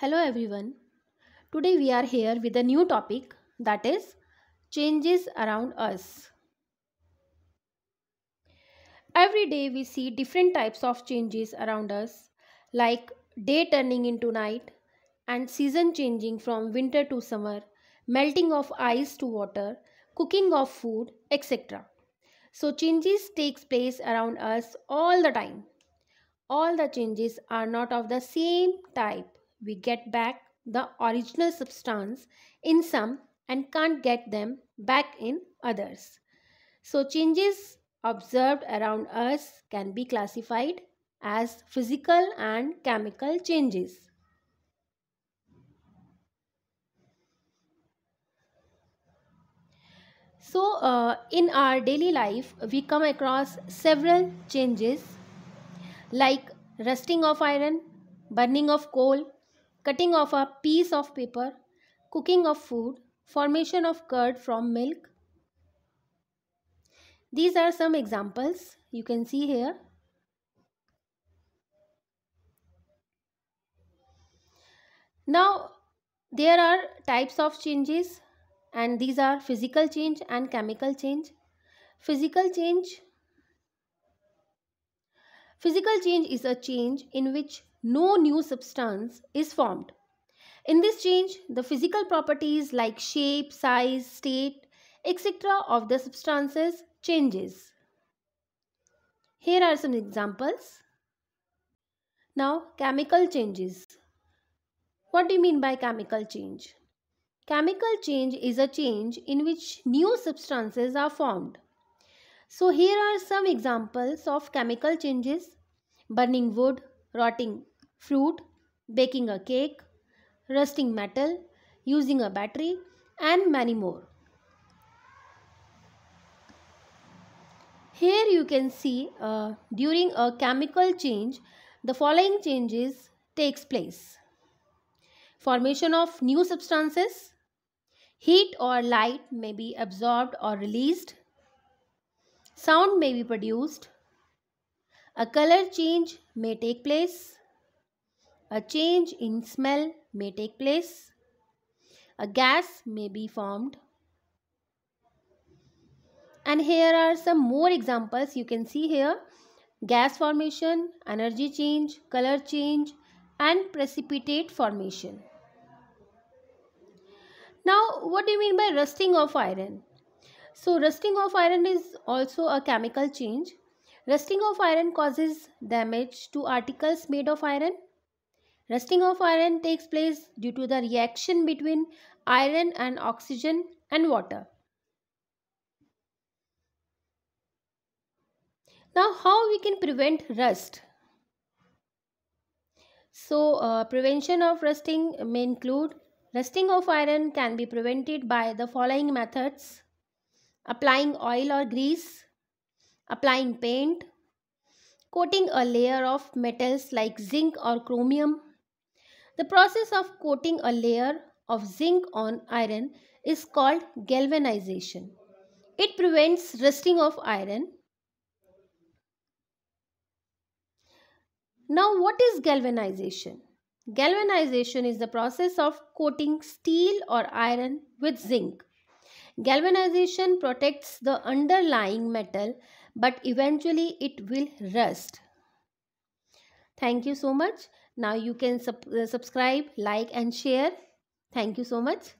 Hello everyone. Today we are here with a new topic that is changes around us. Every day we see different types of changes around us like day turning into night and season changing from winter to summer, melting of ice to water, cooking of food, etc. So changes takes place around us all the time. All the changes are not of the same type we get back the original substance in some and can't get them back in others. So, changes observed around us can be classified as physical and chemical changes. So, uh, in our daily life, we come across several changes like rusting of iron, burning of coal, cutting of a piece of paper, cooking of food, formation of curd from milk. These are some examples you can see here. Now there are types of changes and these are physical change and chemical change. Physical change Physical change is a change in which no new substance is formed. In this change, the physical properties like shape, size, state, etc. of the substances changes. Here are some examples. Now, chemical changes. What do you mean by chemical change? Chemical change is a change in which new substances are formed. So, here are some examples of chemical changes burning wood, rotting fruit, baking a cake, rusting metal, using a battery and many more. Here you can see uh, during a chemical change, the following changes takes place. Formation of new substances. Heat or light may be absorbed or released. Sound may be produced. A color change may take place. A change in smell may take place. A gas may be formed. And here are some more examples you can see here. Gas formation, energy change, color change and precipitate formation. Now what do you mean by rusting of iron? So rusting of iron is also a chemical change. Rusting of iron causes damage to articles made of iron Rusting of iron takes place due to the reaction between iron and oxygen and water. Now how we can prevent rust? So uh, prevention of rusting may include rusting of iron can be prevented by the following methods. Applying oil or grease, applying paint, coating a layer of metals like zinc or chromium, the process of coating a layer of zinc on iron is called galvanization. It prevents rusting of iron. Now what is galvanization? Galvanization is the process of coating steel or iron with zinc. Galvanization protects the underlying metal but eventually it will rust. Thank you so much. Now you can sub uh, subscribe, like and share. Thank you so much.